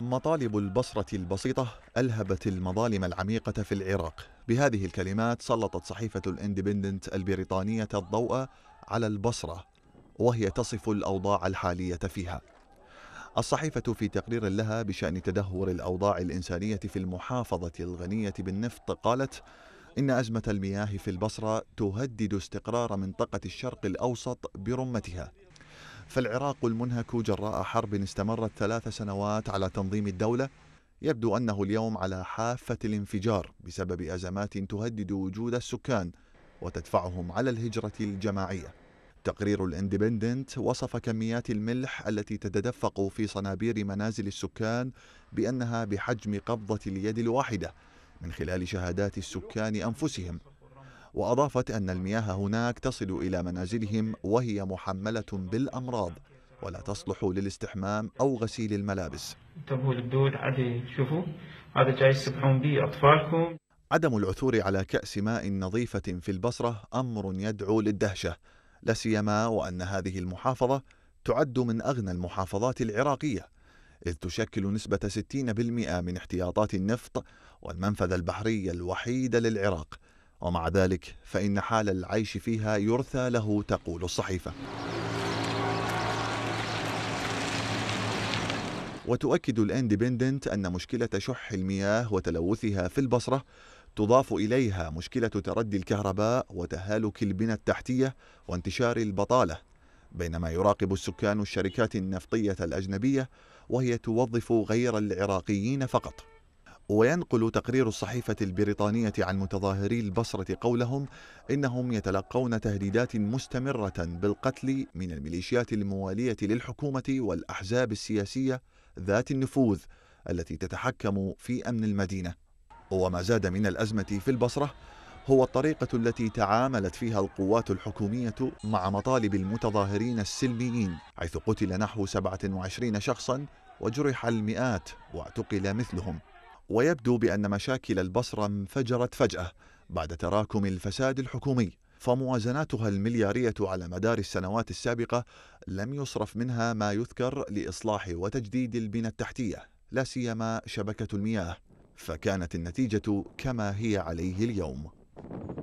مطالب البصرة البسيطة ألهبت المظالم العميقة في العراق بهذه الكلمات سلطت صحيفة الاندبندنت البريطانية الضوء على البصرة وهي تصف الأوضاع الحالية فيها الصحيفة في تقرير لها بشأن تدهور الأوضاع الإنسانية في المحافظة الغنية بالنفط قالت إن أزمة المياه في البصرة تهدد استقرار منطقة الشرق الأوسط برمتها فالعراق المنهك جراء حرب استمرت ثلاث سنوات على تنظيم الدولة يبدو أنه اليوم على حافة الانفجار بسبب أزمات تهدد وجود السكان وتدفعهم على الهجرة الجماعية تقرير الاندبندنت وصف كميات الملح التي تتدفق في صنابير منازل السكان بأنها بحجم قبضة اليد الواحدة من خلال شهادات السكان أنفسهم وأضافت أن المياه هناك تصل إلى منازلهم وهي محملة بالأمراض ولا تصلح للاستحمام أو غسيل الملابس شوفوا هذا جاي يسبحون به أطفالكم عدم العثور على كأس ماء نظيفة في البصرة أمر يدعو للدهشة لا سيما وأن هذه المحافظة تعد من أغنى المحافظات العراقية إذ تشكل نسبة 60% من احتياطات النفط والمنفذ البحري الوحيد للعراق ومع ذلك فإن حال العيش فيها يرثى له تقول الصحيفة وتؤكد الاندبندنت أن مشكلة شح المياه وتلوثها في البصرة تضاف إليها مشكلة تردي الكهرباء وتهالك البنى التحتية وانتشار البطالة بينما يراقب السكان الشركات النفطية الأجنبية وهي توظف غير العراقيين فقط وينقل تقرير الصحيفة البريطانية عن متظاهري البصرة قولهم إنهم يتلقون تهديدات مستمرة بالقتل من الميليشيات الموالية للحكومة والأحزاب السياسية ذات النفوذ التي تتحكم في أمن المدينة وما زاد من الأزمة في البصرة هو الطريقة التي تعاملت فيها القوات الحكومية مع مطالب المتظاهرين السلميين حيث قتل نحو 27 شخصا وجرح المئات واعتقل مثلهم ويبدو بأن مشاكل البصرة انفجرت فجأة بعد تراكم الفساد الحكومي فموازناتها المليارية على مدار السنوات السابقة لم يصرف منها ما يذكر لإصلاح وتجديد البنى التحتية لا سيما شبكة المياه فكانت النتيجة كما هي عليه اليوم